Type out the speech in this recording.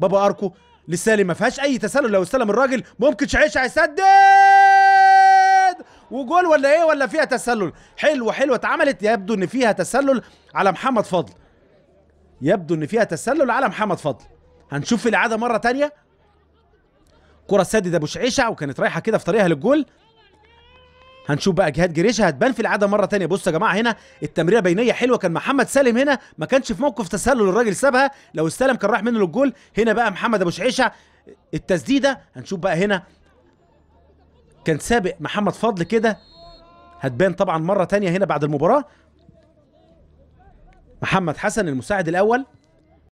بابا اركو لسالي ما فيهاش اي تسلل لو استلم الراجل ممكن شعيشه هيسدد وجول ولا ايه ولا فيها تسلل حلوه حلوه اتعملت يبدو ان فيها تسلل على محمد فضل يبدو ان فيها تسلل على محمد فضل هنشوف الاعاده مره تانية كره سدد ابو شعيشه وكانت رايحه كده في طريقها للجول هنشوف بقى جهاد جريشه هتبان في العاده مره ثانيه بصوا يا جماعه هنا التمريره بينيه حلوه كان محمد سالم هنا ما كانش في موقف تسلل الراجل سابها لو استلم كان راح منه للجول هنا بقى محمد ابو شعيشه التسديده هنشوف بقى هنا كان سابق محمد فضل كده هتبان طبعا مره ثانيه هنا بعد المباراه محمد حسن المساعد الاول